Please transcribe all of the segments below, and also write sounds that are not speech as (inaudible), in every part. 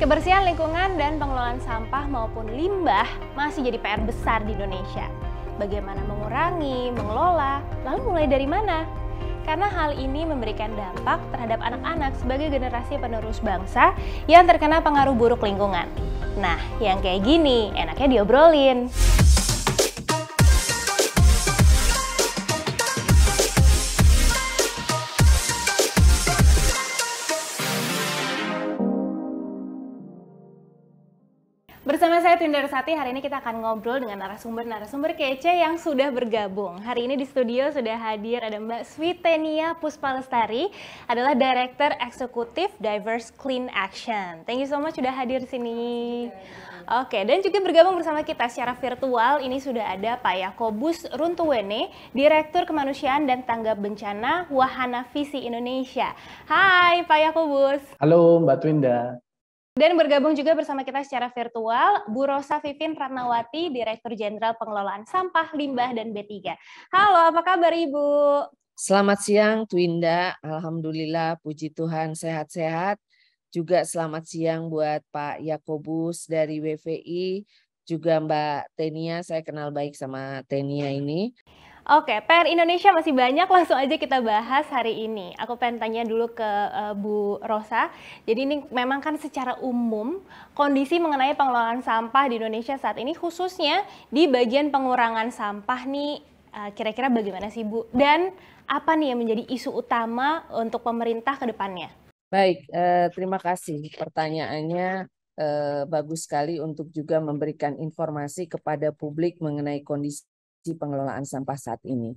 Kebersihan lingkungan dan pengelolaan sampah maupun limbah masih jadi PR besar di Indonesia. Bagaimana mengurangi, mengelola, lalu mulai dari mana? Karena hal ini memberikan dampak terhadap anak-anak sebagai generasi penerus bangsa yang terkena pengaruh buruk lingkungan. Nah, yang kayak gini enaknya diobrolin. Twin Sati, hari ini kita akan ngobrol dengan narasumber-narasumber kece yang sudah bergabung. Hari ini di studio sudah hadir ada Mbak Switenia Puspalestari, adalah Director Eksekutif Diverse Clean Action. Thank you so much sudah hadir sini. Oke, dan juga bergabung bersama kita secara virtual, ini sudah ada Pak Yakobus Runtuwene, Direktur Kemanusiaan dan Tanggap Bencana Wahana Visi Indonesia. Hai Pak Yakobus. Halo Mbak Twinda. Dan bergabung juga bersama kita secara virtual, Bu Rosa Vivin Ratnawati, Direktur Jenderal Pengelolaan Sampah, Limbah, dan B3. Halo, apa kabar Ibu? Selamat siang, Twinda. Alhamdulillah, puji Tuhan sehat-sehat. Juga selamat siang buat Pak Yakobus dari WVI, juga Mbak Tenia, saya kenal baik sama Tenia ini. Oke, PR Indonesia masih banyak, langsung aja kita bahas hari ini. Aku pengen tanya dulu ke uh, Bu Rosa. Jadi ini memang kan secara umum kondisi mengenai pengelolaan sampah di Indonesia saat ini khususnya di bagian pengurangan sampah nih eh, kira-kira uh, bagaimana sih Bu? Dan apa nih yang menjadi isu utama untuk pemerintah ke depannya? Baik, uh, terima kasih pertanyaannya bagus sekali untuk juga memberikan informasi kepada publik mengenai kondisi di pengelolaan sampah saat ini.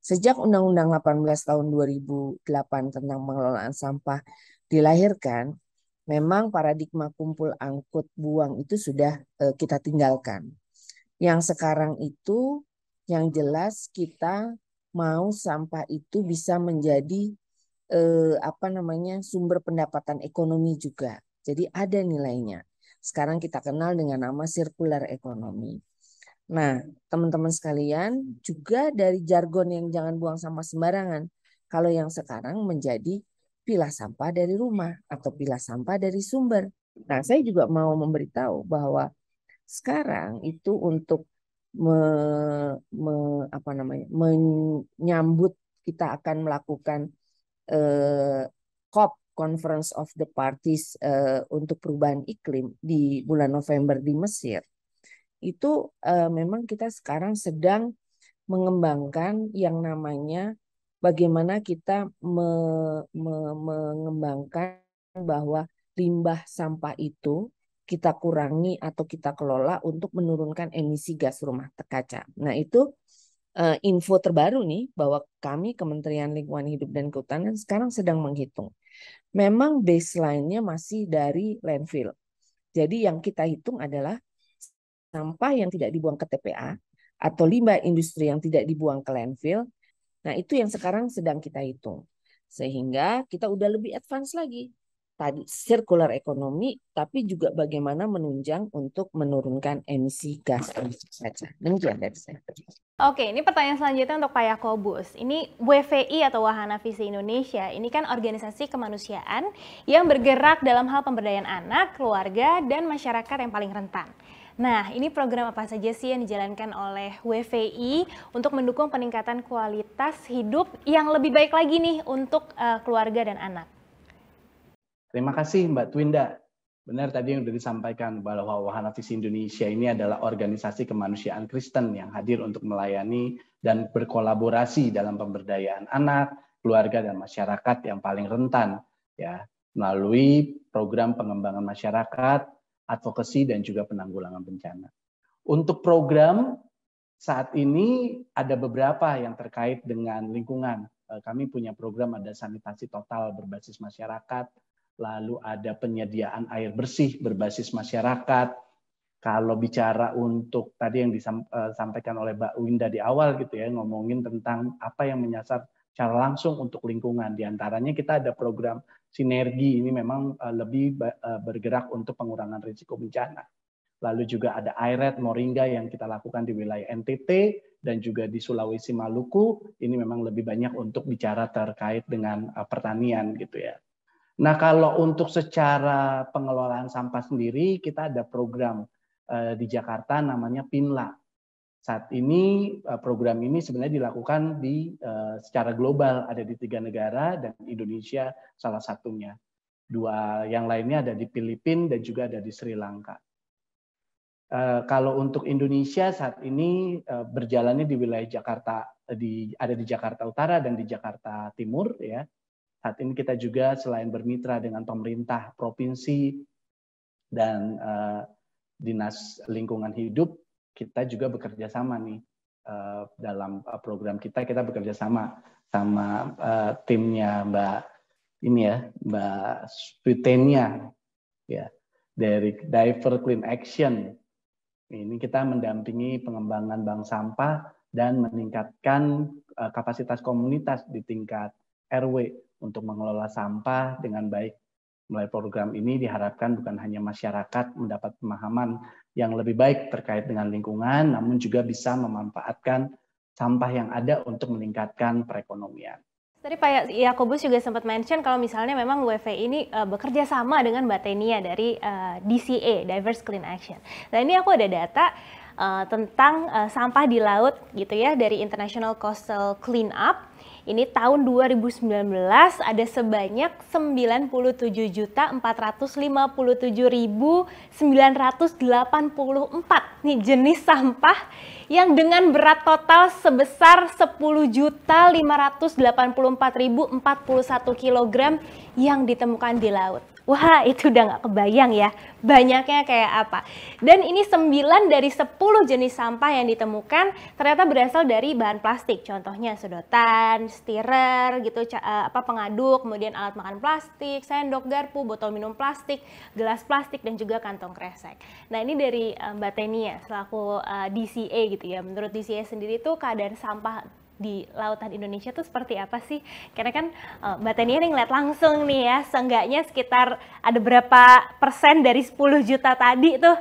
Sejak Undang-Undang 18 tahun 2008 tentang pengelolaan sampah dilahirkan, memang paradigma kumpul angkut buang itu sudah eh, kita tinggalkan. Yang sekarang itu yang jelas kita mau sampah itu bisa menjadi eh, apa namanya sumber pendapatan ekonomi juga. Jadi ada nilainya. Sekarang kita kenal dengan nama circular ekonomi. Nah, teman-teman sekalian, juga dari jargon yang jangan buang sampah sembarangan. Kalau yang sekarang menjadi pilah sampah dari rumah atau pilah sampah dari sumber. Nah, saya juga mau memberitahu bahwa sekarang itu untuk me, me, apa namanya? menyambut kita akan melakukan eh, COP Conference of the Parties eh, untuk perubahan iklim di bulan November di Mesir itu uh, memang kita sekarang sedang mengembangkan yang namanya bagaimana kita me, me, mengembangkan bahwa limbah sampah itu kita kurangi atau kita kelola untuk menurunkan emisi gas rumah kaca. Nah itu uh, info terbaru nih bahwa kami Kementerian Lingkungan Hidup dan Kehutanan sekarang sedang menghitung. Memang baseline-nya masih dari landfill. Jadi yang kita hitung adalah sampah yang tidak dibuang ke TPA atau limbah industri yang tidak dibuang ke landfill. Nah, itu yang sekarang sedang kita hitung. Sehingga kita udah lebih advance lagi. Tadi circular ekonomi, tapi juga bagaimana menunjang untuk menurunkan emisi gas kaca. Demikian dari saya. Oke, ini pertanyaan selanjutnya untuk Pak Yakobus. Ini WVI atau Wahana Visi Indonesia, ini kan organisasi kemanusiaan yang bergerak dalam hal pemberdayaan anak, keluarga, dan masyarakat yang paling rentan. Nah, ini program apa saja sih yang dijalankan oleh WVI untuk mendukung peningkatan kualitas hidup yang lebih baik lagi nih untuk uh, keluarga dan anak? Terima kasih Mbak Twinda. Benar tadi yang sudah disampaikan bahwa Wahana Visi Indonesia ini adalah organisasi kemanusiaan Kristen yang hadir untuk melayani dan berkolaborasi dalam pemberdayaan anak, keluarga, dan masyarakat yang paling rentan. ya Melalui program pengembangan masyarakat, advokasi, dan juga penanggulangan bencana. Untuk program saat ini ada beberapa yang terkait dengan lingkungan. Eh, kami punya program ada sanitasi total berbasis masyarakat, lalu ada penyediaan air bersih berbasis masyarakat. Kalau bicara untuk tadi yang disampaikan eh, oleh Mbak Winda di awal gitu ya, ngomongin tentang apa yang menyasar secara langsung untuk lingkungan. Di antaranya kita ada program sinergi ini memang eh, lebih eh, bergerak untuk pengurangan risiko bencana. Lalu juga ada IRED Moringa yang kita lakukan di wilayah NTT dan juga di Sulawesi Maluku. Ini memang lebih banyak untuk bicara terkait dengan eh, pertanian gitu ya. Nah kalau untuk secara pengelolaan sampah sendiri kita ada program di Jakarta namanya PINLA saat ini eh, program ini sebenarnya dilakukan di eh, secara global ada di tiga negara dan Indonesia salah satunya. Dua yang lainnya ada di Filipina dan juga ada di Sri Lanka. Eh, kalau untuk Indonesia saat ini berjalannya di wilayah Jakarta di ada di Jakarta Utara dan di Jakarta Timur ya. Saat ini kita juga selain bermitra dengan pemerintah provinsi dan dinas lingkungan hidup kita juga bekerja sama nih eh, dalam eh, program kita kita bekerja sama sama eh, timnya Mbak ini ya Mbak Switenia ya dari Diver Clean Action ini kita mendampingi pengembangan bank sampah dan meningkatkan kapasitas komunitas di tingkat RW untuk mengelola sampah dengan baik Melalui program ini diharapkan bukan hanya masyarakat mendapat pemahaman yang lebih baik terkait dengan lingkungan, namun juga bisa memanfaatkan sampah yang ada untuk meningkatkan perekonomian. Tadi Pak ya- Yakobus juga sempat mention kalau misalnya memang WFA ini uh, bekerja sama dengan Batenia dari uh, eh, DCA, Diverse Clean Action. Nah ini aku ada data uh, tentang uh, sampah di laut gitu ya dari International Coastal Cleanup ini tahun 2019 ada sebanyak 97.457.984 nih jenis sampah yang dengan berat total sebesar 10.584.041 kg yang ditemukan di laut. Wah itu udah nggak kebayang ya banyaknya kayak apa. Dan ini 9 dari 10 jenis sampah yang ditemukan ternyata berasal dari bahan plastik. Contohnya sedotan, stirrer gitu eh, apa pengaduk, kemudian alat makan plastik, sendok, garpu, botol minum plastik, gelas plastik dan juga kantong kresek. Nah, ini dari eh, Mbak Tenia selaku eh, DCA gitu ya. Menurut DCA sendiri tuh keadaan sampah di lautan Indonesia tuh seperti apa sih? Karena kan eh, Mbak Tania nih ngeliat langsung nih ya, seenggaknya sekitar ada berapa persen dari 10 juta tadi tuh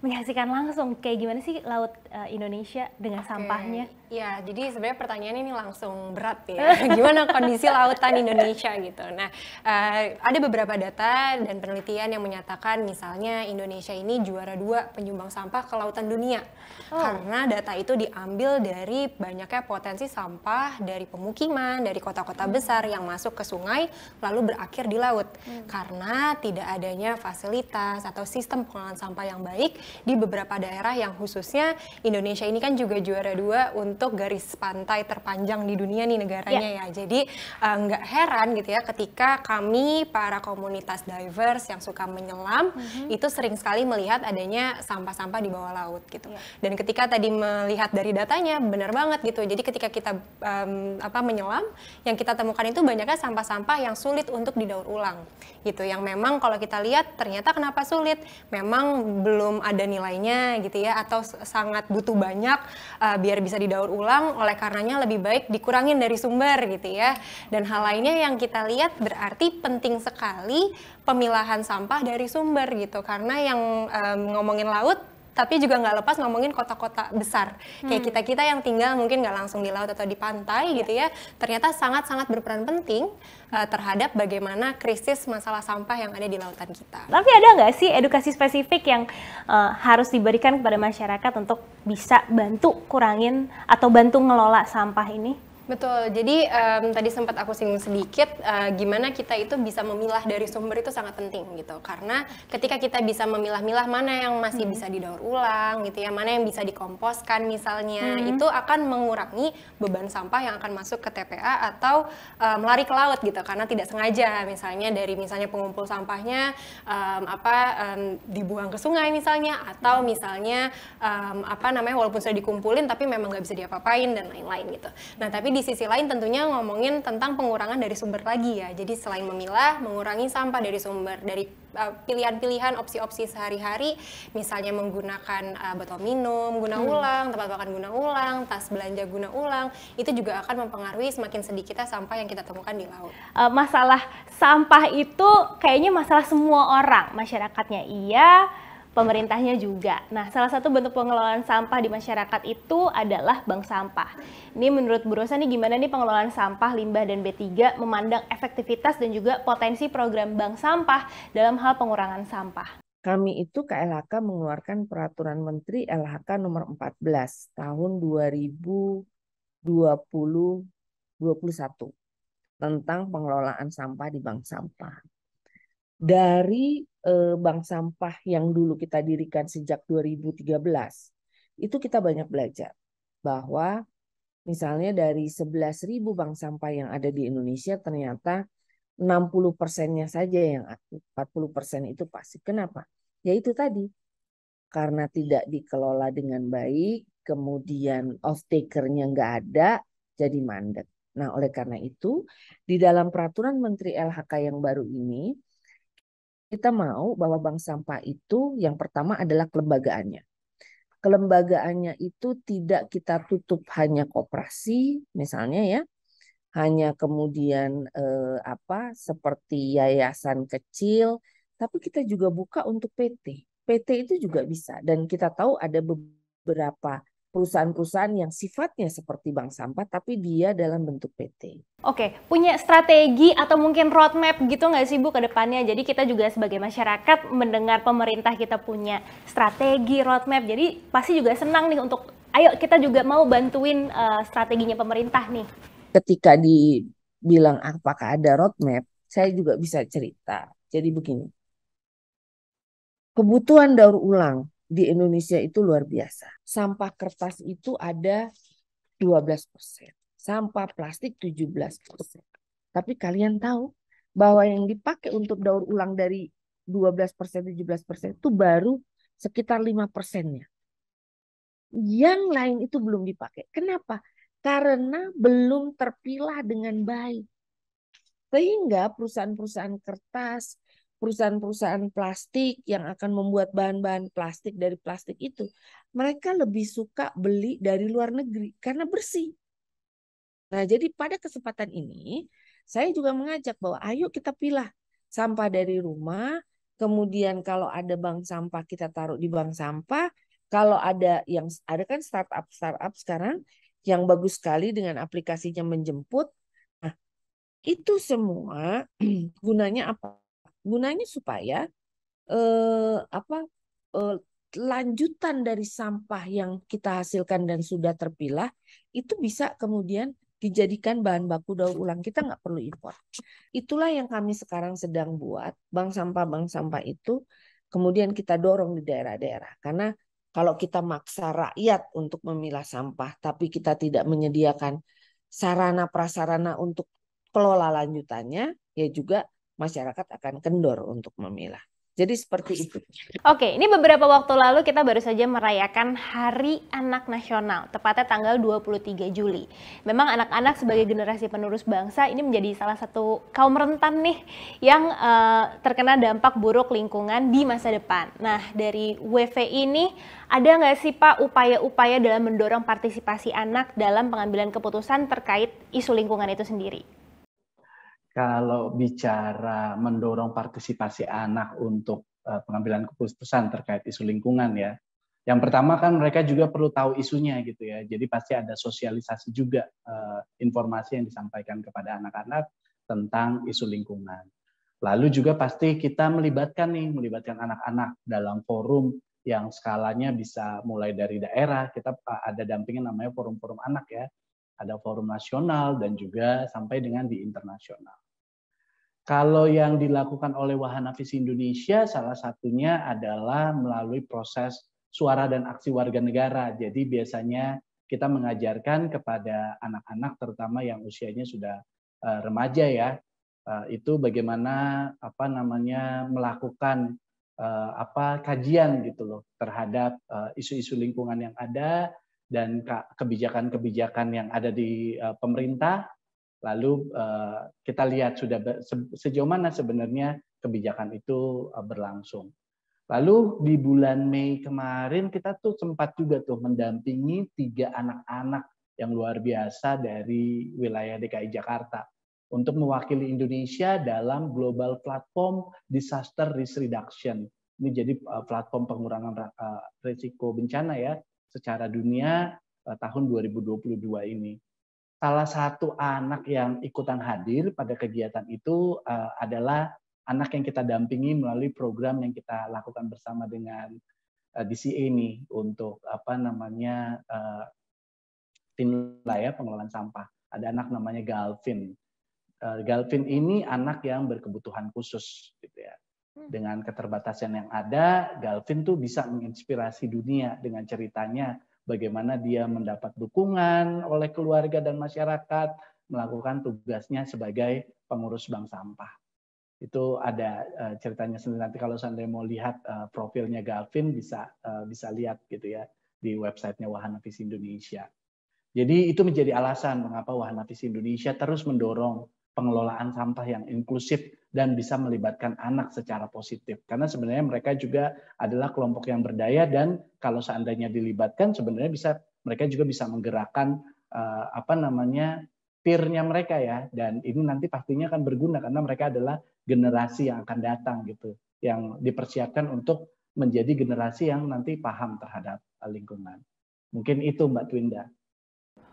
menyaksikan langsung kayak gimana sih laut eh, Indonesia dengan okay. sampahnya? Ya, jadi sebenarnya pertanyaan ini langsung berat ya. (laughs) Gimana kondisi lautan Indonesia gitu. Nah, uh, ada beberapa data dan penelitian yang menyatakan misalnya Indonesia ini juara dua penyumbang sampah ke lautan dunia. Oh. Karena data itu diambil dari banyaknya potensi sampah dari pemukiman, dari kota-kota hmm. besar yang masuk ke sungai lalu berakhir di laut. Hmm. Karena tidak adanya fasilitas atau sistem pengelolaan sampah yang baik di beberapa daerah yang khususnya Indonesia ini kan juga juara dua untuk membentuk garis pantai terpanjang di dunia nih negaranya yeah. ya. Jadi eh, nggak uh, heran gitu ya ketika kami para komunitas divers yang suka menyelam mm-hmm. itu sering sekali melihat adanya sampah-sampah di bawah laut gitu. Yeah. Dan ketika tadi melihat dari datanya benar banget gitu. Jadi ketika kita um, apa menyelam yang kita temukan itu banyaknya sampah-sampah yang sulit untuk didaur ulang gitu. Yang memang kalau kita lihat ternyata kenapa sulit? Memang belum ada nilainya gitu ya atau sangat butuh banyak uh, biar bisa didaur ulang, oleh karenanya lebih baik dikurangin dari sumber gitu ya dan hal lainnya yang kita lihat berarti penting sekali pemilahan sampah dari sumber gitu karena yang um, ngomongin laut tapi juga nggak lepas ngomongin kota-kota besar kayak hmm. kita kita yang tinggal mungkin nggak langsung di laut atau di pantai yeah. gitu ya ternyata sangat-sangat berperan penting uh, terhadap bagaimana krisis masalah sampah yang ada di lautan kita. Tapi ada nggak sih edukasi spesifik yang uh, harus diberikan kepada masyarakat untuk bisa bantu kurangin atau bantu ngelola sampah ini? Betul. Jadi um, tadi sempat aku singgung sedikit uh, gimana kita itu bisa memilah dari sumber itu sangat penting gitu. Karena ketika kita bisa memilah-milah mana yang masih hmm. bisa didaur ulang gitu ya, mana yang bisa dikomposkan misalnya, hmm. itu akan mengurangi beban sampah yang akan masuk ke TPA atau uh, melari ke laut gitu karena tidak sengaja misalnya dari misalnya pengumpul sampahnya um, apa um, dibuang ke sungai misalnya atau hmm. misalnya um, apa namanya walaupun sudah dikumpulin tapi memang nggak bisa diapa-apain dan lain-lain gitu. Nah, tapi di di sisi lain tentunya ngomongin tentang pengurangan dari sumber lagi ya. Jadi selain memilah, mengurangi sampah dari sumber dari eh, pilihan-pilihan opsi-opsi sehari-hari misalnya menggunakan uh, botol minum guna hmm. ulang tempat makan guna ulang tas belanja guna ulang itu juga akan mempengaruhi semakin sedikitnya sampah yang kita temukan di laut uh, masalah sampah itu kayaknya masalah semua orang masyarakatnya iya pemerintahnya juga. Nah, salah satu bentuk pengelolaan sampah di masyarakat itu adalah bank sampah. Ini menurut Bu Rosa nih gimana nih pengelolaan sampah, limbah, dan B3 memandang efektivitas dan juga potensi program bank sampah dalam hal pengurangan sampah kami itu KLHK mengeluarkan peraturan menteri LHK nomor 14 tahun 2020 21 tentang pengelolaan sampah di bank sampah dari eh, bank sampah yang dulu kita dirikan sejak 2013 itu kita banyak belajar bahwa misalnya dari 11.000 bank sampah yang ada di Indonesia ternyata 60 persennya saja yang aktif, 40 persen itu pasti. Kenapa? Ya itu tadi, karena tidak dikelola dengan baik, kemudian off takernya nggak ada, jadi mandek. Nah oleh karena itu, di dalam peraturan Menteri LHK yang baru ini, kita mau bahwa bank sampah itu yang pertama adalah kelembagaannya. Kelembagaannya itu tidak kita tutup hanya koperasi misalnya ya, hanya kemudian eh, apa seperti yayasan kecil, tapi kita juga buka untuk PT. PT itu juga bisa dan kita tahu ada beberapa perusahaan-perusahaan yang sifatnya seperti bank sampah tapi dia dalam bentuk PT. Oke, punya strategi atau mungkin roadmap gitu nggak sih Bu ke depannya? Jadi kita juga sebagai masyarakat mendengar pemerintah kita punya strategi, roadmap. Jadi pasti juga senang nih untuk ayo kita juga mau bantuin uh, strateginya pemerintah nih. Ketika dibilang apakah ada roadmap, saya juga bisa cerita. Jadi begini. Kebutuhan daur ulang di Indonesia itu luar biasa. Sampah kertas itu ada 12 persen, sampah plastik 17 persen. Tapi kalian tahu bahwa yang dipakai untuk daur ulang dari 12 persen, 17 persen itu baru sekitar 5 persennya. Yang lain itu belum dipakai. Kenapa? Karena belum terpilah dengan baik. Sehingga perusahaan-perusahaan kertas, perusahaan-perusahaan plastik yang akan membuat bahan-bahan plastik dari plastik itu, mereka lebih suka beli dari luar negeri karena bersih. Nah, jadi pada kesempatan ini saya juga mengajak bahwa ayo kita pilih sampah dari rumah, kemudian kalau ada bank sampah kita taruh di bank sampah, kalau ada yang ada kan startup startup sekarang yang bagus sekali dengan aplikasinya menjemput. Nah, itu semua (clears throat) gunanya apa? gunanya supaya eh, apa eh, lanjutan dari sampah yang kita hasilkan dan sudah terpilah itu bisa kemudian dijadikan bahan baku daur ulang kita nggak perlu impor itulah yang kami sekarang sedang buat bank sampah bank sampah itu kemudian kita dorong di daerah-daerah karena kalau kita maksa rakyat untuk memilah sampah tapi kita tidak menyediakan sarana prasarana untuk kelola lanjutannya ya juga masyarakat akan kendor untuk memilah. Jadi seperti itu. Oke, ini beberapa waktu lalu kita baru saja merayakan Hari Anak Nasional, tepatnya tanggal 23 Juli. Memang anak-anak sebagai generasi penerus bangsa ini menjadi salah satu kaum rentan nih yang uh, terkena dampak buruk lingkungan di masa depan. Nah, dari WV ini ada nggak sih Pak upaya-upaya dalam mendorong partisipasi anak dalam pengambilan keputusan terkait isu lingkungan itu sendiri? kalau bicara mendorong partisipasi anak untuk eh, pengambilan keputusan terkait isu lingkungan ya. Yang pertama kan mereka juga perlu tahu isunya gitu ya. Jadi pasti ada sosialisasi juga eh, informasi yang disampaikan kepada anak-anak tentang isu lingkungan. Lalu juga pasti kita melibatkan nih, melibatkan anak-anak dalam forum yang skalanya bisa mulai dari daerah. Kita eh, ada dampingan namanya forum-forum anak ya ada forum nasional dan juga sampai dengan di internasional. Kalau yang dilakukan oleh Wahana Visi Indonesia salah satunya adalah melalui proses suara dan aksi warga negara. Jadi biasanya kita mengajarkan kepada anak-anak terutama yang usianya sudah eh, remaja ya eh, itu bagaimana apa namanya melakukan eh, apa kajian gitu loh terhadap isu-isu lingkungan yang ada dan kebijakan-kebijakan yang ada di eh, pemerintah. Lalu eh, kita lihat sudah sejauh mana sebenarnya kebijakan itu eh, berlangsung. Lalu di bulan Mei kemarin kita tuh sempat juga tuh mendampingi tiga anak-anak yang luar biasa dari wilayah DKI Jakarta untuk mewakili Indonesia dalam Global Platform Disaster Risk Reduction. Ini jadi platform pengurangan risiko bencana ya secara dunia eh, tahun 2022 ini. Salah satu anak yang ikutan hadir pada kegiatan itu eh, adalah anak yang kita dampingi melalui program yang kita lakukan bersama dengan eh, DCA ini untuk apa namanya tim ya pengelolaan sampah. Ada anak namanya Galvin. Galvin ini anak yang berkebutuhan khusus gitu ya. Hmm. Dengan keterbatasan yang ada, Galvin tuh bisa menginspirasi dunia dengan ceritanya bagaimana dia mendapat dukungan oleh keluarga dan masyarakat melakukan tugasnya sebagai pengurus bank sampah. Itu ada eh, ceritanya sendiri nanti kalau Sandra mau lihat eh, profilnya Galvin bisa eh, bisa lihat gitu ya di websitenya Wahana Visi Indonesia. Jadi itu menjadi alasan mengapa Wahana Visi Indonesia terus mendorong pengelolaan sampah yang inklusif dan bisa melibatkan anak secara positif. Karena sebenarnya mereka juga adalah kelompok yang berdaya dan kalau seandainya dilibatkan sebenarnya bisa mereka juga bisa menggerakkan uh, apa namanya peer-nya mereka ya dan ini nanti pastinya akan berguna karena mereka adalah generasi yang akan datang gitu yang dipersiapkan untuk menjadi generasi yang nanti paham terhadap lingkungan. Mungkin itu Mbak Twinda.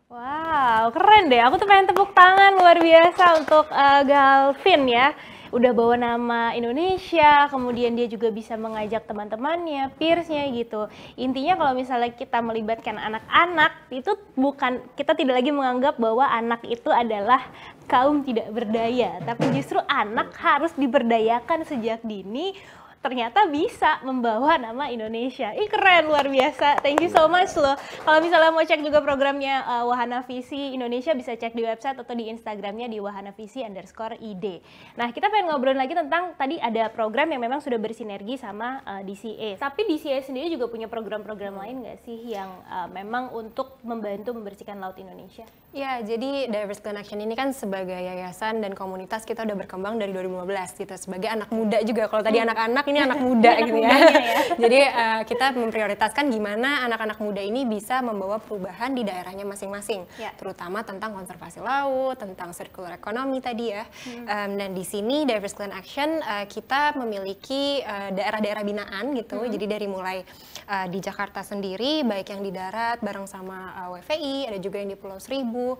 Wow, keren deh. Aku tuh pengen tepuk tangan luar biasa untuk uh, Galvin ya. Udah bawa nama Indonesia, kemudian dia juga bisa mengajak teman-temannya, peersnya gitu. Intinya kalau misalnya kita melibatkan anak-anak, itu bukan kita tidak lagi menganggap bahwa anak itu adalah kaum tidak berdaya, tapi justru anak harus diberdayakan sejak dini ternyata bisa membawa nama Indonesia. Ih keren, luar biasa. Thank you so much loh. Kalau misalnya mau cek juga programnya uh, Wahana Visi Indonesia bisa cek di website atau di Instagramnya di Wahana Visi underscore ID. Nah kita pengen ngobrol lagi tentang tadi ada program yang memang sudah bersinergi sama uh, eh, DCA. Tapi DCA sendiri juga punya program-program lain nggak sih yang uh, memang untuk membantu membersihkan laut Indonesia? Iya, jadi Diverse Connection ini kan sebagai yayasan dan komunitas kita udah berkembang dari 2015 gitu. Sebagai anak muda juga, kalau tadi hmm. anak-anak ini anak (laughs) muda ini gitu ya. ya. (laughs) Jadi uh, kita memprioritaskan gimana anak-anak muda ini bisa membawa perubahan di daerahnya masing-masing, ya. terutama tentang konservasi laut, tentang circular economy tadi ya. Hmm. Um, dan di sini Diverse Clean Action uh, kita memiliki daerah daerah-daerah binaan gitu. Hmm. Jadi dari mulai uh, di Jakarta sendiri, baik yang di darat bareng sama uh, WVI, ada juga yang di Pulau Seribu, uh,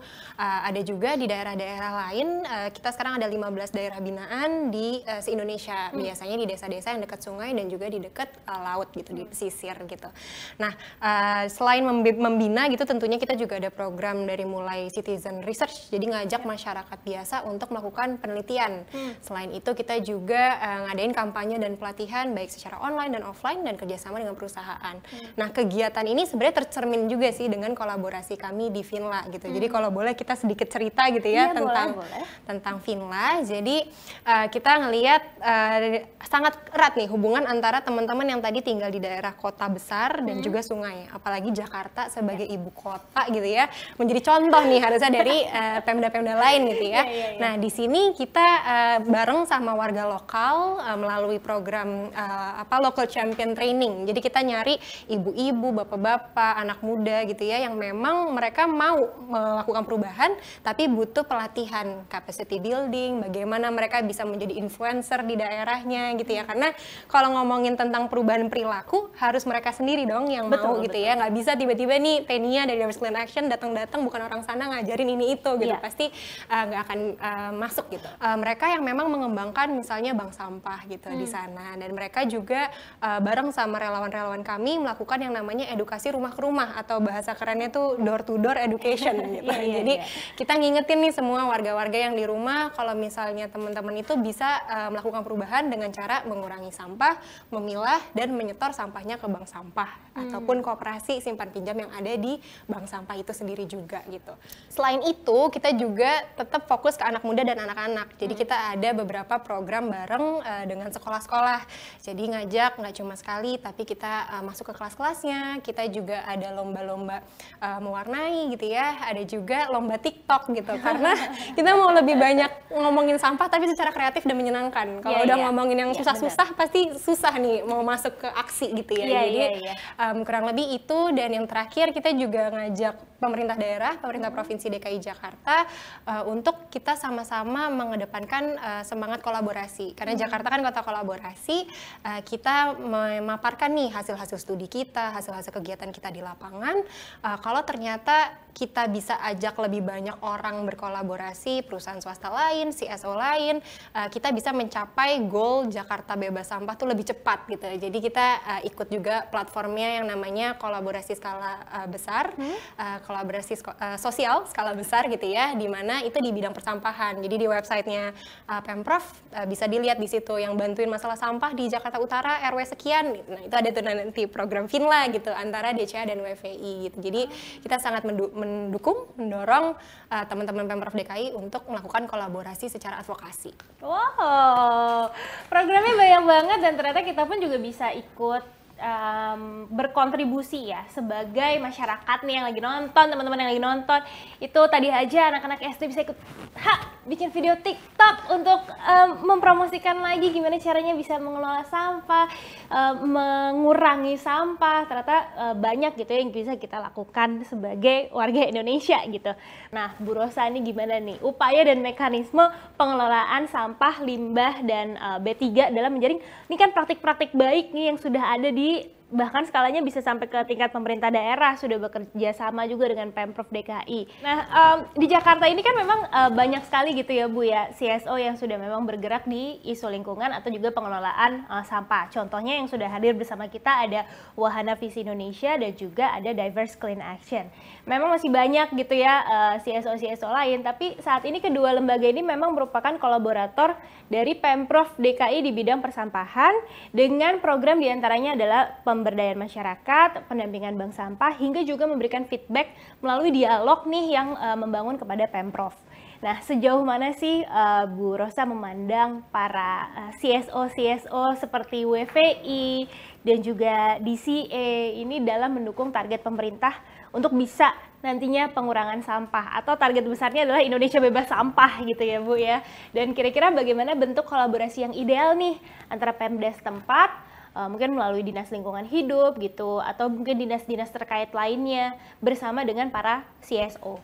ada juga di daerah-daerah lain. Uh, kita sekarang ada 15 daerah binaan di uh, se-Indonesia, hmm. biasanya di desa-desa yang dekat sungai dan juga di dekat uh, laut gitu hmm. di pesisir gitu. Nah uh, selain membina gitu tentunya kita juga ada program dari mulai citizen research jadi ngajak masyarakat biasa untuk melakukan penelitian. Hmm. Selain itu kita juga uh, ngadain kampanye dan pelatihan baik secara online dan offline dan kerjasama dengan perusahaan. Hmm. Nah kegiatan ini sebenarnya tercermin juga sih dengan kolaborasi kami di Finla gitu. Hmm. Jadi kalau boleh kita sedikit cerita gitu ya, yeah, iya, tentang boleh, tentang Finla. Jadi uh, kita ngelihat uh, sangat erat erat nih hubungan antara teman-teman yang tadi tinggal di daerah kota besar dan hmm. juga sungai, apalagi Jakarta sebagai ya. ibu kota gitu ya, menjadi contoh nih harusnya dari (laughs) eh, pemda-pemda uh, lain gitu ya. ya, ya, ya. Nah di sini kita uh, bareng sama warga lokal uh, melalui program uh, apa local champion training. Jadi kita nyari ibu-ibu, bapak-bapak, anak muda gitu ya yang memang mereka mau melakukan perubahan tapi butuh pelatihan capacity building, bagaimana mereka bisa menjadi influencer di daerahnya gitu ya hmm. karena kalau ngomongin tentang perubahan perilaku harus mereka sendiri dong yang betul, mau gitu ya nggak bisa tiba-tiba nih Tenia dari Diverse Clean Action datang-datang bukan orang sana ngajarin ini itu gitu yeah. pasti eh, nggak akan uh, masuk gitu uh, mereka yang memang mengembangkan misalnya bank sampah gitu hmm. di sana dan mereka juga uh, bareng sama relawan-relawan kami melakukan yang namanya edukasi rumah ke rumah atau bahasa kerennya tuh door to door education (laughs) gitu yeah, yeah, jadi yeah. kita ngingetin nih semua warga-warga yang di rumah kalau misalnya teman-teman itu bisa uh, melakukan perubahan dengan cara mengurangi mengurangi sampah, memilah dan menyetor sampahnya ke bank sampah hmm. ataupun kooperasi simpan pinjam yang ada di bank sampah itu sendiri juga gitu. Selain itu kita juga tetap fokus ke anak muda dan anak-anak. Jadi hmm. kita ada beberapa program bareng uh, dengan sekolah-sekolah. Jadi ngajak nggak cuma sekali tapi kita uh, masuk ke kelas-kelasnya. Kita juga ada lomba-lomba uh, mewarnai gitu ya. Ada juga lomba TikTok gitu karena (laughs) kita mau lebih banyak ngomongin sampah tapi secara kreatif dan menyenangkan. Kalau yeah, udah yeah. ngomongin yang iya, susah susah, pasti susah nih mau masuk ke aksi gitu ya. Yeah, Jadi yeah, yeah. Um, kurang lebih itu dan yang terakhir kita juga ngajak pemerintah daerah, pemerintah provinsi DKI Jakarta uh, untuk kita sama-sama mengedepankan uh, semangat kolaborasi. Karena hmm. Jakarta kan kota kolaborasi, uh, kita memaparkan nih hasil-hasil studi kita, hasil-hasil kegiatan kita di lapangan. Uh, kalau ternyata kita bisa ajak lebih banyak orang berkolaborasi, perusahaan swasta lain, CSO lain, uh, kita bisa mencapai goal Jakarta bebas sampah tuh lebih cepat gitu. Jadi kita uh, ikut juga platformnya yang namanya kolaborasi skala uh, besar. Hmm. Uh, kolaborasi uh, sosial skala besar gitu ya, di mana itu di bidang persampahan. Jadi di websitenya uh, Pemprov uh, bisa dilihat di situ yang bantuin masalah sampah di Jakarta Utara RW sekian. Nah itu ada tuh nanti program Finla gitu antara DCA dan WVI gitu. Jadi kita sangat mendu mendukung, mendorong uh, teman-teman Pemprov DKI untuk melakukan kolaborasi secara advokasi. Wow, programnya banyak banget dan ternyata kita pun juga bisa ikut um, berkontribusi ya sebagai masyarakat nih yang lagi nonton, teman-teman yang lagi nonton. Itu tadi aja anak-anak SD bisa ikut ha, bikin video TikTok untuk um, mempromosikan lagi gimana caranya bisa mengelola sampah, um, mengurangi sampah. Ternyata uh, banyak gitu yang bisa kita lakukan sebagai warga Indonesia gitu. Nah, Bu Rosa ini gimana nih upaya dan mekanisme pengelolaan sampah, limbah, dan uh, eh, B3 dalam menjaring? Ini kan praktik-praktik baik nih yang sudah ada di bahkan skalanya bisa sampai ke tingkat pemerintah daerah sudah bekerja sama juga dengan pemprov DKI. Nah um, di Jakarta ini kan memang uh, banyak sekali gitu ya Bu ya CSO yang sudah memang bergerak di isu lingkungan atau juga pengelolaan uh, sampah. Contohnya yang sudah hadir bersama kita ada Wahana Visi Indonesia dan juga ada Diverse Clean Action. Memang masih banyak gitu ya e, cso CSO CSO lain, tapi saat ini kedua lembaga ini memang merupakan kolaborator dari pemprov DKI di bidang persampahan dengan program diantaranya adalah pemberdayaan masyarakat, pendampingan bank sampah, hingga juga memberikan feedback melalui dialog nih yang uh, membangun kepada Pemprov. Nah, sejauh mana sih uh, Bu Rosa memandang para eh, CSO-CSO seperti WVI dan juga DCA ini dalam mendukung target pemerintah untuk bisa nantinya pengurangan sampah atau target besarnya adalah Indonesia bebas sampah gitu ya Bu ya. Dan kira-kira bagaimana bentuk kolaborasi yang ideal nih antara Pemda setempat Eh, mungkin melalui dinas lingkungan hidup gitu atau mungkin dinas-dinas terkait lainnya bersama dengan para CSO.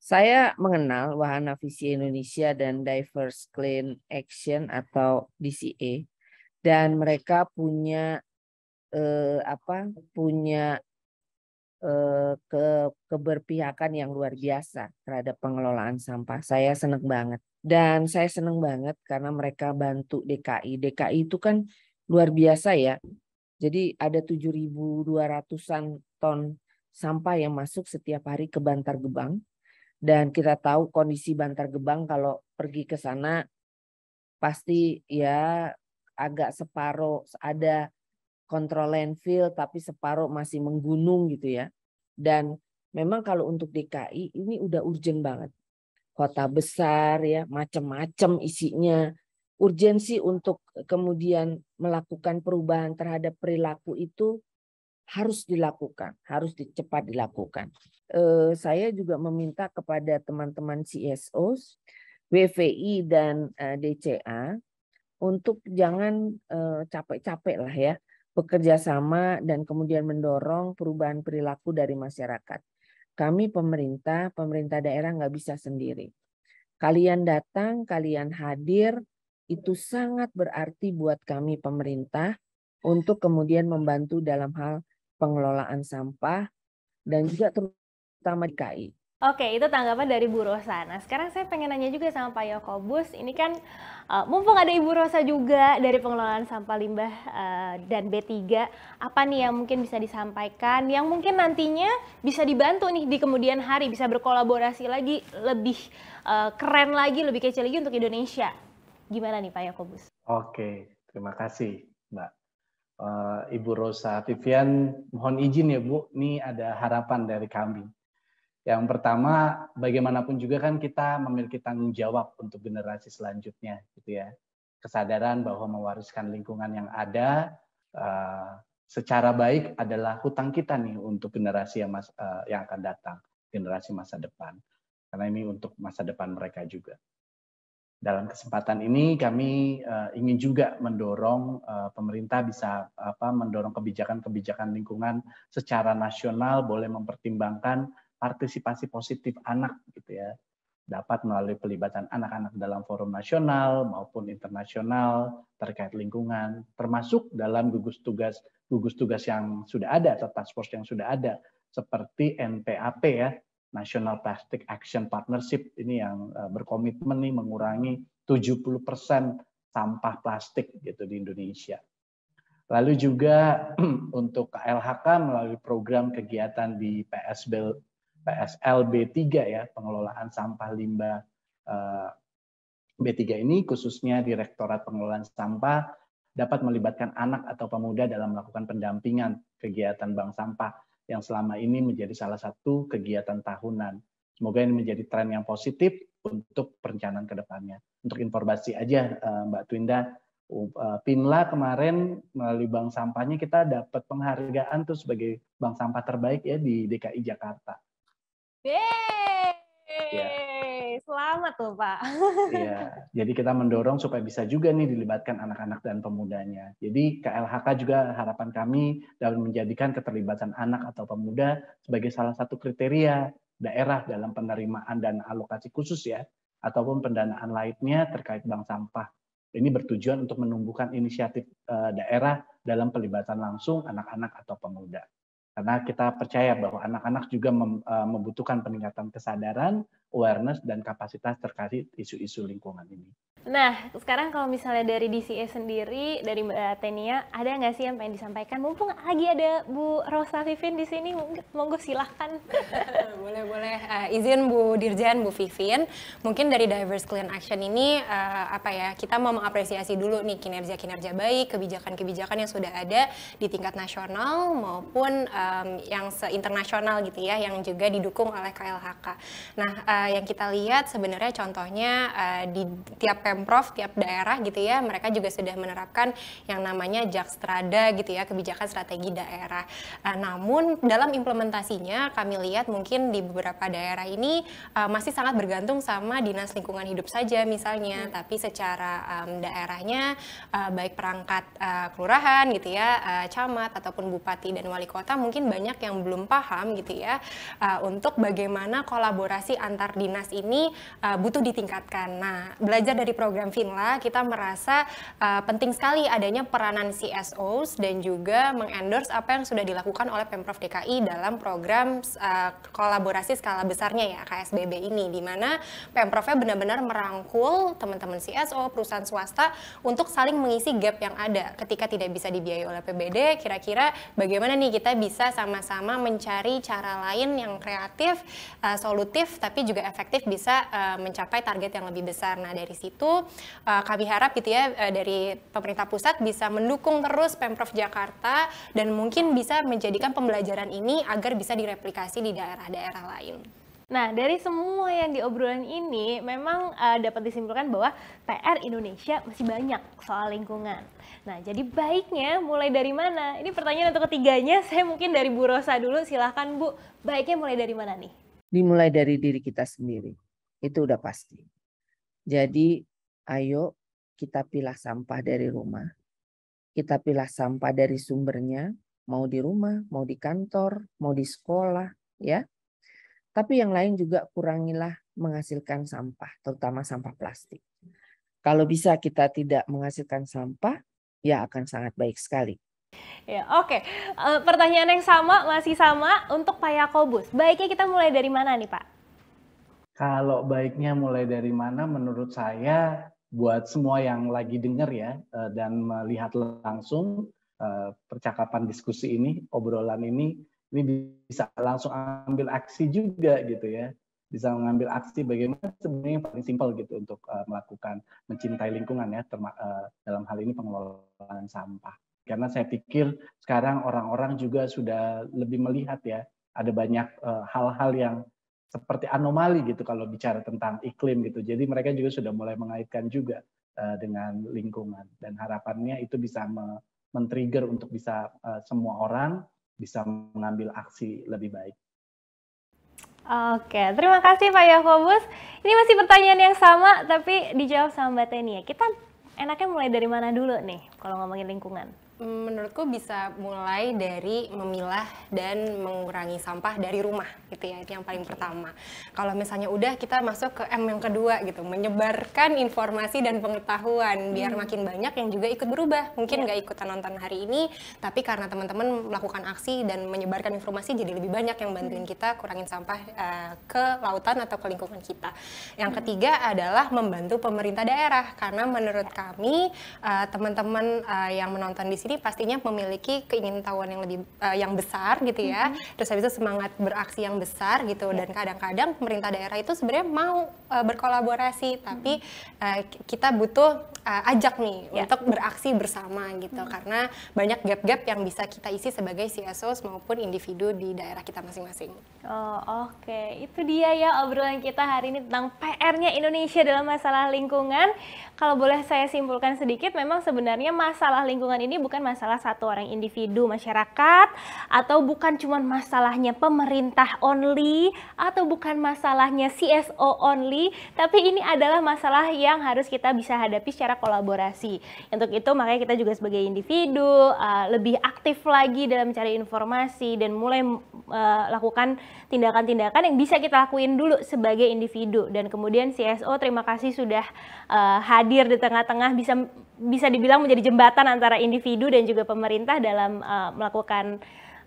Saya mengenal Wahana Visi Indonesia dan Diverse Clean Action atau DCA dan mereka punya eh, apa punya eh, ke keberpihakan yang luar biasa terhadap pengelolaan sampah. Saya senang banget dan saya senang banget karena mereka bantu DKI. DKI itu kan luar biasa ya. Jadi ada 7.200-an ton sampah yang masuk setiap hari ke Bantar Gebang. Dan kita tahu kondisi Bantar Gebang kalau pergi ke sana pasti ya agak separuh ada kontrol landfill tapi separuh masih menggunung gitu ya. Dan memang kalau untuk DKI ini udah urgent banget. Kota besar ya, macam-macam isinya urgensi untuk kemudian melakukan perubahan terhadap perilaku itu harus dilakukan, harus cepat dilakukan. Eh, saya juga meminta kepada teman-teman CSO, WVI dan eh, DCA untuk jangan eh, capek-capek lah ya bekerja sama dan kemudian mendorong perubahan perilaku dari masyarakat. Kami pemerintah, pemerintah daerah nggak bisa sendiri. Kalian datang, kalian hadir, itu sangat berarti buat kami pemerintah untuk kemudian membantu dalam hal pengelolaan sampah dan juga terutama di KI. Oke, itu tanggapan dari Bu Rosa. Nah, sekarang saya pengen nanya juga sama Pak Yokobus. Ini kan uh, mumpung ada Ibu Rosa juga dari pengelolaan sampah limbah uh, dan B3, apa nih yang mungkin bisa disampaikan yang mungkin nantinya bisa dibantu nih di kemudian hari bisa berkolaborasi lagi lebih uh, keren lagi, lebih kecil lagi untuk Indonesia. Gimana nih Pak Yakobus? Oke, terima kasih Mbak. Uh, Ibu Rosa Vivian, mohon izin ya Bu, ini ada harapan dari kami. Yang pertama, bagaimanapun juga kan kita memiliki tanggung jawab untuk generasi selanjutnya, gitu ya. Kesadaran bahwa mewariskan lingkungan yang ada uh, secara baik adalah hutang kita nih untuk generasi yang, mas, uh, yang akan datang, generasi masa depan. Karena ini untuk masa depan mereka juga. Dalam kesempatan ini kami uh, ingin juga mendorong uh, pemerintah bisa apa mendorong kebijakan-kebijakan lingkungan secara nasional boleh mempertimbangkan partisipasi positif anak gitu ya. Dapat melalui pelibatan anak-anak dalam forum nasional maupun internasional terkait lingkungan termasuk dalam gugus tugas gugus tugas yang sudah ada atau task force yang sudah ada seperti NPAP ya National Plastic Action Partnership ini yang eh, berkomitmen nih mengurangi 70% sampah plastik gitu di Indonesia. Lalu juga (clears throat) untuk KLHK melalui program kegiatan di PSB, PSLB 3 ya, pengelolaan sampah limbah eh, B3 ini khususnya Direktorat Pengelolaan Sampah dapat melibatkan anak atau pemuda dalam melakukan pendampingan kegiatan bank sampah yang selama ini menjadi salah satu kegiatan tahunan. Semoga ini menjadi tren yang positif untuk perencanaan ke depannya. Untuk informasi aja eh, Mbak Twinda, eh, Pinla kemarin melalui bank sampahnya kita dapat penghargaan tuh sebagai bank sampah terbaik ya di DKI Jakarta. Yeah. Ya. Selamat tuh Pak. Iya. (laughs) Jadi kita mendorong supaya bisa juga nih dilibatkan anak-anak dan pemudanya. Jadi KLHK juga harapan kami dalam menjadikan keterlibatan anak atau pemuda sebagai salah satu kriteria daerah dalam penerimaan dan alokasi khusus ya ataupun pendanaan lainnya terkait bank sampah. Ini bertujuan untuk menumbuhkan inisiatif eh, daerah dalam pelibatan langsung anak-anak atau pemuda. Karena kita percaya bahwa anak-anak juga e, membutuhkan peningkatan kesadaran, awareness, dan kapasitas terkait isu-isu lingkungan ini. Nah, sekarang kalau misalnya dari DCA sendiri, dari Mbak Tenia, ada nggak sih yang pengen disampaikan? Mumpung lagi ada Bu Rosa Vivin di sini, monggo silahkan. (laughs) boleh, boleh. Uh, izin Bu Dirjen, Bu Vivin, mungkin dari Diverse clean Action ini, uh, apa ya, kita mau mengapresiasi dulu nih kinerja-kinerja baik, kebijakan-kebijakan yang sudah ada di tingkat nasional maupun um, yang se-internasional gitu ya, yang juga didukung oleh KLHK. Nah, uh, yang kita lihat sebenarnya contohnya uh, di tiap pemprov tiap daerah gitu ya mereka juga sudah menerapkan yang namanya jakstrada gitu ya kebijakan strategi daerah. Uh, namun dalam implementasinya kami lihat mungkin di beberapa daerah ini uh, masih sangat bergantung sama dinas lingkungan hidup saja misalnya, hmm. tapi secara um, daerahnya uh, baik perangkat uh, kelurahan gitu ya, uh, camat ataupun bupati dan wali kota mungkin banyak yang belum paham gitu ya uh, untuk bagaimana kolaborasi antar dinas ini uh, butuh ditingkatkan. Nah belajar dari program program Finla kita merasa uh, penting sekali adanya peranan CSOs dan juga mengendorse apa yang sudah dilakukan oleh Pemprov DKI dalam program uh, kolaborasi skala besarnya ya KSBB ini di mana Pemprovnya benar-benar merangkul teman-teman CSO, perusahaan swasta untuk saling mengisi gap yang ada ketika tidak bisa dibiayai oleh PBD kira-kira bagaimana nih kita bisa sama-sama mencari cara lain yang kreatif, uh, solutif tapi juga efektif bisa uh, mencapai target yang lebih besar. Nah, dari situ itu uh, kami harap gitu ya uh, dari pemerintah pusat bisa mendukung terus Pemprov Jakarta dan mungkin bisa menjadikan pembelajaran ini agar bisa direplikasi di daerah-daerah lain. Nah, dari semua yang diobrolan ini memang uh, dapat disimpulkan bahwa PR Indonesia masih banyak soal lingkungan. Nah, jadi baiknya mulai dari mana? Ini pertanyaan untuk ketiganya, (laughs) saya mungkin dari Bu Rosa dulu, silahkan Bu. Baiknya mulai dari mana nih? Dimulai dari diri kita sendiri, itu udah pasti. Jadi ayo kita pilah sampah dari rumah. Kita pilah sampah dari sumbernya, mau di rumah, mau di kantor, mau di sekolah, ya. Tapi yang lain juga kurangilah menghasilkan sampah, terutama sampah plastik. Kalau bisa kita tidak menghasilkan sampah, ya akan sangat baik sekali. Ya, oke. Okay. Eh, pertanyaan yang sama masih sama untuk Pak Yakobus. Baiknya kita mulai dari mana nih, Pak? Kalau baiknya mulai dari mana menurut saya buat semua yang lagi dengar ya eh, dan melihat langsung eh, percakapan diskusi ini, obrolan ini, ini bisa langsung ambil aksi juga gitu ya. Bisa mengambil aksi bagaimana sebenarnya yang paling simpel gitu untuk eh, melakukan mencintai lingkungan ya dalam hal ini pengelolaan sampah. Karena saya pikir sekarang orang-orang juga sudah lebih melihat ya ada banyak hal -hal yang seperti anomali gitu kalau bicara tentang iklim gitu. Jadi mereka juga sudah mulai mengaitkan juga eh, dengan lingkungan dan harapannya itu bisa men-trigger untuk bisa eh, semua orang bisa mengambil aksi lebih baik. Oke, terima kasih Pak Yakobus. Ini masih pertanyaan yang sama tapi dijawab sama Mbak Tania. Kita enaknya mulai dari mana dulu nih kalau ngomongin lingkungan? menurutku bisa mulai dari memilah dan mengurangi sampah dari rumah gitu ya itu yang paling pertama kalau misalnya udah kita masuk ke M yang kedua gitu menyebarkan informasi dan pengetahuan biar hmm. makin banyak yang juga ikut berubah mungkin ya. nggak ya. ikutan nonton hari ini tapi karena teman-teman melakukan aksi dan menyebarkan informasi jadi lebih banyak yang bantuin hmm. kita kurangin sampah uh, ke lautan atau ke lingkungan kita yang hmm. ketiga adalah membantu pemerintah daerah karena menurut kami eh, teman-teman uh, uh, yang menonton di sini pastinya memiliki keingintahuan yang lebih uh, yang besar gitu ya. Mm -hmm. Terus habis itu semangat beraksi yang besar gitu yeah. dan kadang-kadang pemerintah daerah itu sebenarnya mau uh, berkolaborasi mm-hmm. tapi mm -hmm. uh, kita butuh uh, ajak nih yeah. untuk beraksi bersama gitu mm -hmm. karena banyak gap-gap yang bisa kita isi sebagai CSO maupun individu di daerah kita masing-masing. Oh, oke. Okay. Itu dia ya obrolan kita hari ini tentang PR-nya Indonesia dalam masalah lingkungan. Kalau boleh saya simpulkan sedikit memang sebenarnya masalah lingkungan ini bukan bukan masalah satu orang individu masyarakat atau bukan cuma masalahnya pemerintah only atau bukan masalahnya CSO only, tapi ini adalah masalah yang harus kita bisa hadapi secara kolaborasi. Untuk itu makanya kita juga sebagai individu uh, lebih aktif lagi dalam mencari informasi dan mulai uh, lakukan tindakan-tindakan yang bisa kita lakuin dulu sebagai individu dan kemudian CSO terima kasih sudah uh, hadir di tengah-tengah bisa bisa dibilang menjadi jembatan antara individu dan juga pemerintah dalam uh, melakukan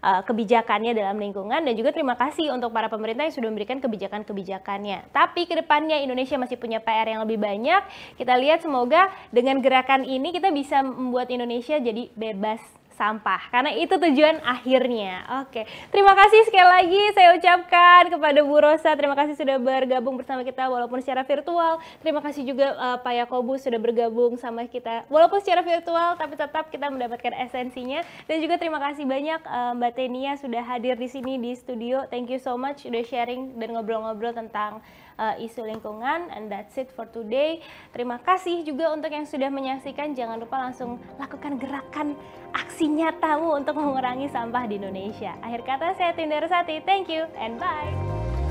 eh, kebijakannya dalam lingkungan dan juga terima kasih untuk para pemerintah yang sudah memberikan kebijakan-kebijakannya. Tapi kedepannya Indonesia masih punya PR yang lebih banyak. Kita lihat semoga dengan gerakan ini kita bisa membuat Indonesia jadi bebas sampah. Karena itu tujuan akhirnya. Oke, terima kasih sekali lagi saya ucapkan kepada Bu Rosa. Terima kasih sudah bergabung bersama kita walaupun secara virtual. Terima kasih juga uh, Pak Yakobus sudah bergabung sama kita walaupun secara virtual tapi tetap kita mendapatkan esensinya. Dan juga terima kasih banyak uh, Mbak Tenia sudah hadir di sini di studio. Thank you so much sudah sharing dan ngobrol-ngobrol tentang uh, isu lingkungan. And that's it for today. Terima kasih juga untuk yang sudah menyaksikan. Jangan lupa langsung lakukan gerakan aksi nyatamu untuk mengurangi sampah di Indonesia. Akhir kata saya Tinder Sati. Thank you and bye.